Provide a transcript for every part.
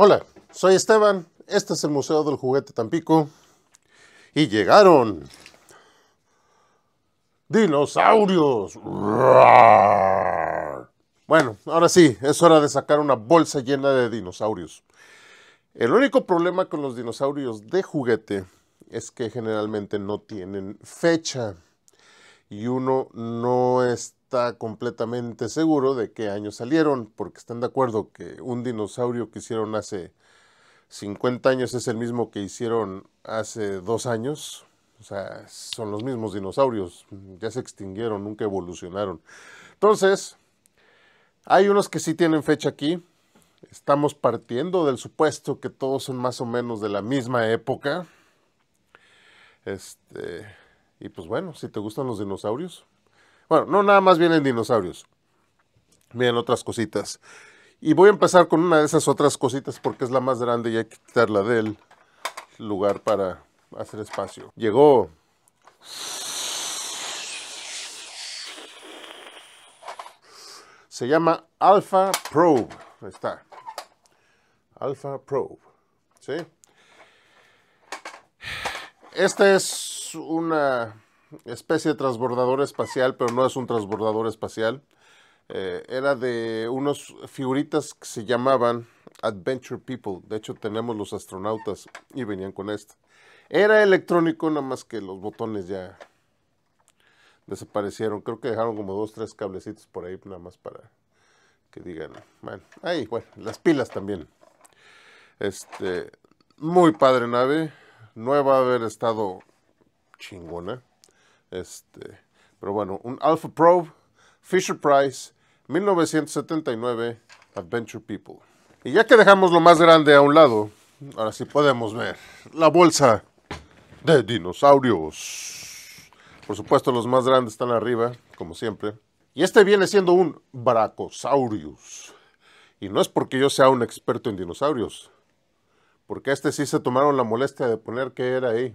Hola, soy Esteban, este es el Museo del Juguete Tampico y llegaron dinosaurios. Bueno, ahora sí, es hora de sacar una bolsa llena de dinosaurios. El único problema con los dinosaurios de juguete es que generalmente no tienen fecha y uno no está completamente seguro de qué año salieron, porque están de acuerdo que un dinosaurio que hicieron hace 50 años es el mismo que hicieron hace dos años. O sea, son los mismos dinosaurios, ya se extinguieron, nunca evolucionaron. Entonces, hay unos que sí tienen fecha aquí. Estamos partiendo del supuesto que todos son más o menos de la misma época. Este, y pues bueno, si te gustan los dinosaurios. Bueno, no nada más vienen dinosaurios. Vienen otras cositas. Y voy a empezar con una de esas otras cositas porque es la más grande y hay que quitarla del lugar para hacer espacio. Llegó. Se llama Alpha Probe. Ahí está. Alpha Probe. ¿Sí? Este es una especie de transbordador espacial, pero no es un transbordador espacial. Eh, era de unos figuritas que se llamaban Adventure People. De hecho, tenemos los astronautas y venían con esto Era electrónico, nada más que los botones ya desaparecieron. Creo que dejaron como dos, tres cablecitos por ahí, nada más para que digan. Bueno, ahí, bueno, las pilas también. Este, muy padre nave. nueva haber estado chingona. Este, pero bueno, un Alpha Probe, Fisher Price, 1979, Adventure People. Y ya que dejamos lo más grande a un lado, ahora sí podemos ver la bolsa de dinosaurios. Por supuesto, los más grandes están arriba, como siempre. Y este viene siendo un Bracosaurius Y no es porque yo sea un experto en dinosaurios, porque este sí se tomaron la molestia de poner que era ahí.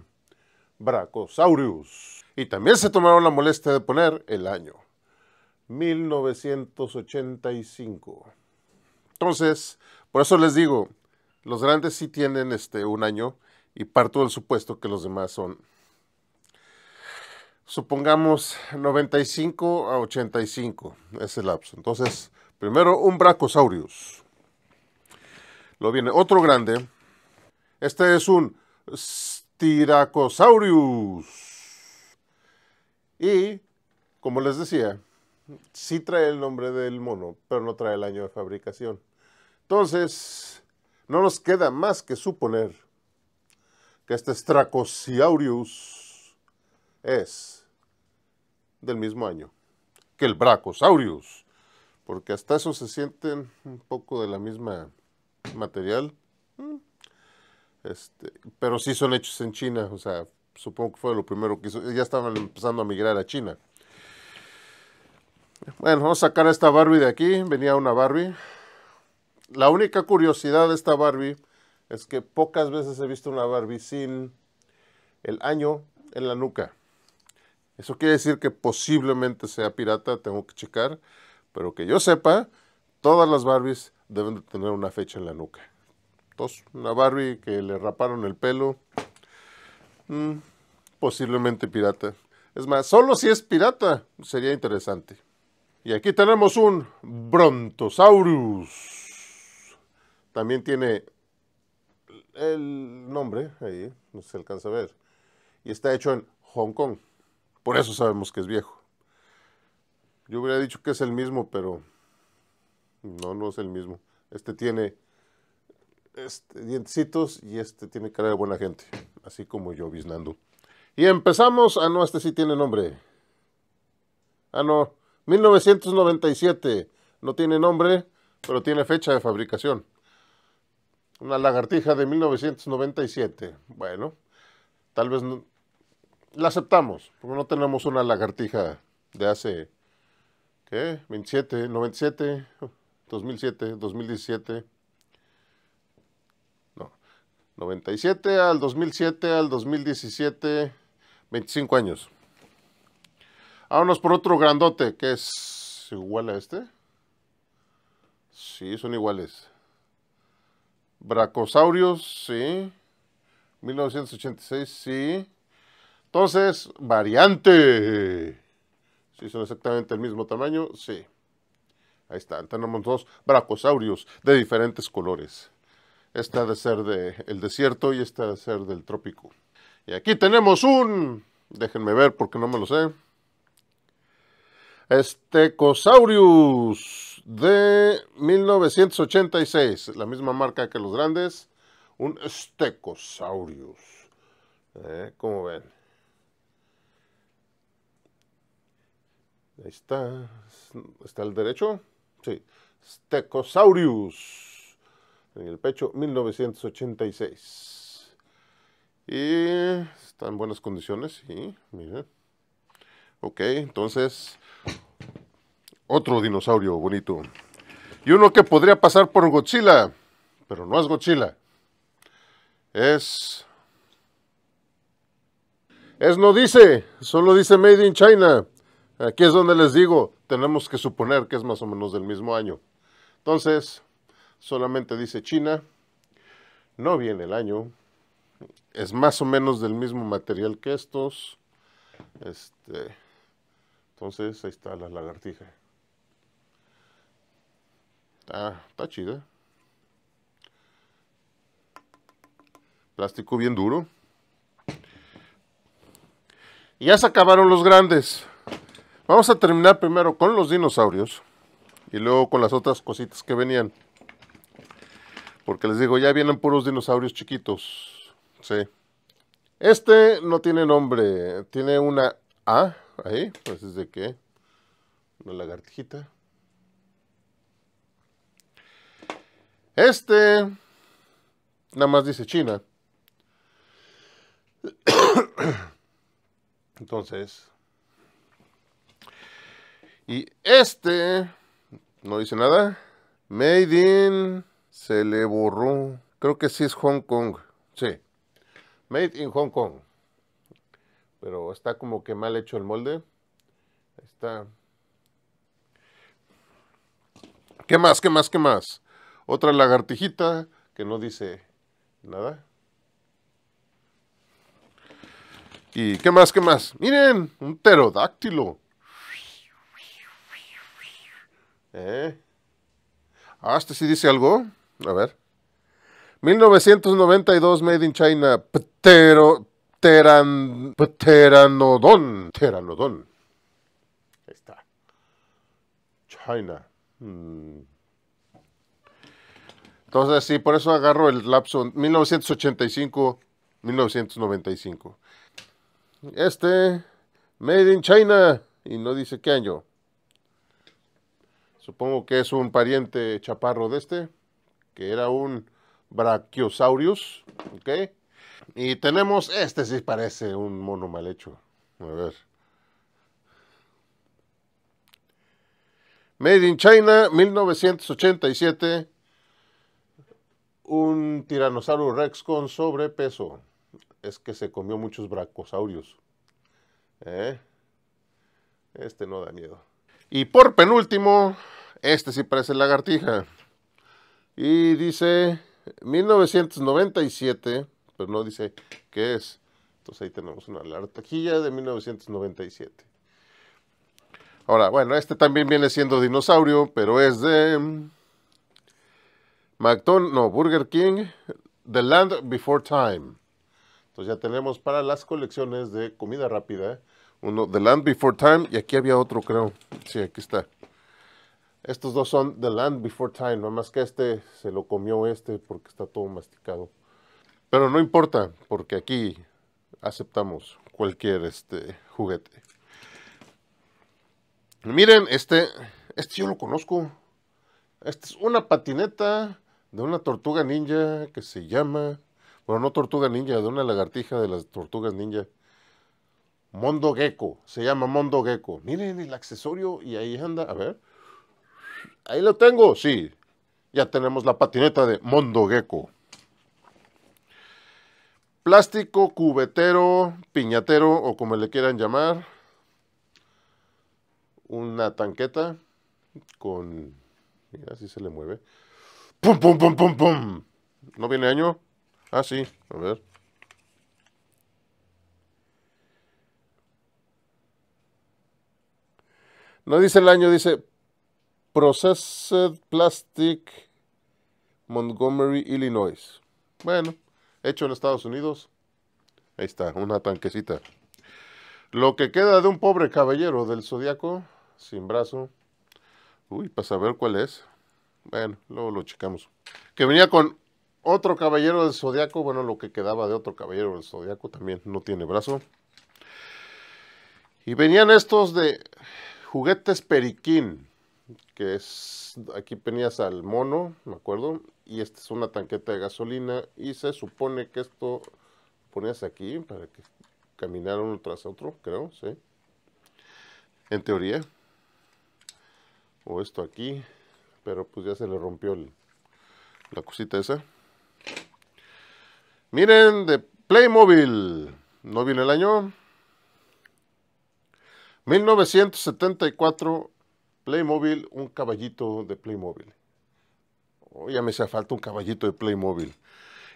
Bracosaurus. Y también se tomaron la molestia de poner el año 1985. Entonces, por eso les digo, los grandes sí tienen este un año y parto del supuesto que los demás son supongamos 95 a 85 el lapso. Entonces, primero un Bracosaurus. Lo viene otro grande. Este es un Tiracosaurus Y, como les decía, sí trae el nombre del mono, pero no trae el año de fabricación. Entonces, no nos queda más que suponer que este Stracosaurus es del mismo año que el Bracosaurus, porque hasta eso se sienten un poco de la misma material. Mm. Este, pero sí son hechos en China, o sea, supongo que fue lo primero que hizo. Ya estaban empezando a migrar a China. Bueno, vamos a sacar a esta Barbie de aquí. Venía una Barbie. La única curiosidad de esta Barbie es que pocas veces he visto una Barbie sin el año en la nuca. Eso quiere decir que posiblemente sea pirata, tengo que checar. Pero que yo sepa, todas las Barbies deben tener una fecha en la nuca una Barbie que le raparon el pelo. Mm, posiblemente pirata. Es más, solo si es pirata sería interesante. Y aquí tenemos un Brontosaurus. También tiene el nombre, ahí no se alcanza a ver. Y está hecho en Hong Kong. Por eso sabemos que es viejo. Yo hubiera dicho que es el mismo, pero no, no es el mismo. Este tiene este, dientecitos y este tiene cara de buena gente, así como yo, Biznando. Y empezamos. Ah, no, este sí tiene nombre. Ah, no, 1997. No tiene nombre, pero tiene fecha de fabricación. Una lagartija de 1997. Bueno, tal vez la aceptamos, porque no tenemos una lagartija de hace, ¿qué? 27, 97, 2007, 2017. 97 al 2007 al 2017, 25 años. Vámonos por otro grandote que es igual a este. Sí, son iguales. Bracosaurios, sí. 1986, sí. Entonces, variante. Sí, son exactamente el mismo tamaño, sí. Ahí están, tenemos dos bracosaurios de diferentes colores. Esta ha de ser del desierto y esta ha de ser del trópico. Y aquí tenemos un... Déjenme ver porque no me lo sé. Estecosaurius de 1986. La misma marca que los grandes. Un Stecosaurus. ¿Eh? ¿Cómo ven? Ahí está. ¿Está el derecho? Sí. Stecosaurus en el pecho, 1986. Y está en buenas condiciones, Ok, entonces, otro dinosaurio bonito. Y uno que podría pasar por Godzilla, pero no es Godzilla. Es... Es no dice, solo dice Made in China. Aquí es donde les digo, tenemos que suponer que es más o menos del mismo año. Entonces, solamente dice China, no viene el año, es más o menos del mismo material que estos. Este, entonces ahí está la lagartija. Ah, está chida. Plástico bien duro. Y ya se acabaron los grandes. Vamos a terminar primero con los dinosaurios y luego con las otras cositas que venían. Porque les digo, ya vienen puros dinosaurios chiquitos. Sí. Este no tiene nombre. Tiene una A ahí. Pues es de qué. Una lagartijita. Este. Nada más dice China. Entonces. Y este. No dice nada. Made in. Se le borró. Creo que sí es Hong Kong. Sí. Made in Hong Kong. Pero está como que mal hecho el molde. Ahí está. ¿Qué más? ¿Qué más? ¿Qué más? Otra lagartijita que no dice nada. ¿Y qué más? ¿Qué más? Miren, un pterodáctilo. ¿Eh? Ah, este sí dice algo. A ver. 1992, Made in China, Ptero, Pteranodon. Pteranodon. Ahí está. China. Mm. Entonces, sí, por eso agarro el lapso 1985-1995. Este, Made in China, y no dice qué año. Supongo que es un pariente chaparro de este que era un Brachiosaurus, ¿ok? Y tenemos, este sí parece un mono mal hecho. A ver. Made in China, 1987. Un Tyrannosaurus rex con sobrepeso. Es que se comió muchos Brachiosaurus. ¿Eh? Este no da miedo. Y por penúltimo, este sí parece lagartija. Y dice 1997, pero no dice qué es. Entonces ahí tenemos una taquilla de 1997. Ahora, bueno, este también viene siendo dinosaurio, pero es de McDonald's, no, Burger King, The Land Before Time. Entonces ya tenemos para las colecciones de comida rápida, uno The Land Before Time y aquí había otro creo. Sí, aquí está. Estos dos son The Land Before Time, nada más que este se lo comió este porque está todo masticado. Pero no importa, porque aquí aceptamos cualquier este, juguete. Miren, este, este yo lo conozco. Esta es una patineta de una tortuga ninja que se llama... Bueno, no tortuga ninja, de una lagartija de las tortugas ninja. Mondo Gecko, se llama Mondo Gecko. Miren el accesorio y ahí anda, a ver... Ahí lo tengo, sí. Ya tenemos la patineta de Mondo Gecko. Plástico, cubetero, piñatero o como le quieran llamar. Una tanqueta con... Mira, así se le mueve. ¡Pum, pum, pum, pum, pum! ¿No viene año? Ah, sí. A ver. No dice el año, dice Processed Plastic, Montgomery, Illinois. Bueno, hecho en Estados Unidos. Ahí está, una tanquecita. Lo que queda de un pobre caballero del zodiaco, sin brazo. Uy, para saber cuál es. Bueno, luego lo checamos. Que venía con otro caballero del zodiaco. Bueno, lo que quedaba de otro caballero del zodiaco también no tiene brazo. Y venían estos de juguetes periquín que es, aquí tenías al mono, me acuerdo, y esta es una tanqueta de gasolina y se supone que esto ponías aquí para que caminara uno tras otro, creo, sí. En teoría. O esto aquí, pero pues ya se le rompió la cosita esa. Miren, de Playmobil. No viene el año. 1974 Playmobil, un caballito de Playmobil. Oh, ya me hace falta un caballito de Playmobil.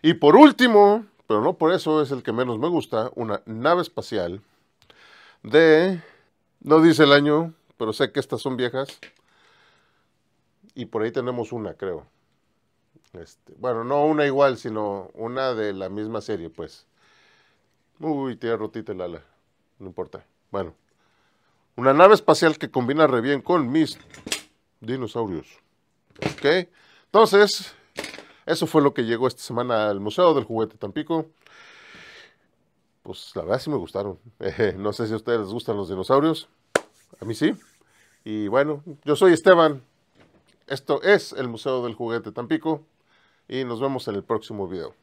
Y por último, pero no por eso es el que menos me gusta, una nave espacial de... No dice el año, pero sé que estas son viejas. Y por ahí tenemos una, creo. Este, bueno, no una igual, sino una de la misma serie, pues. Uy, tía rotita el ala. No importa. Bueno. Una nave espacial que combina re bien con mis dinosaurios. ¿Ok? Entonces, eso fue lo que llegó esta semana al Museo del Juguete Tampico. Pues la verdad sí me gustaron. no sé si a ustedes les gustan los dinosaurios. A mí sí. Y bueno, yo soy Esteban. Esto es el Museo del Juguete Tampico. Y nos vemos en el próximo video.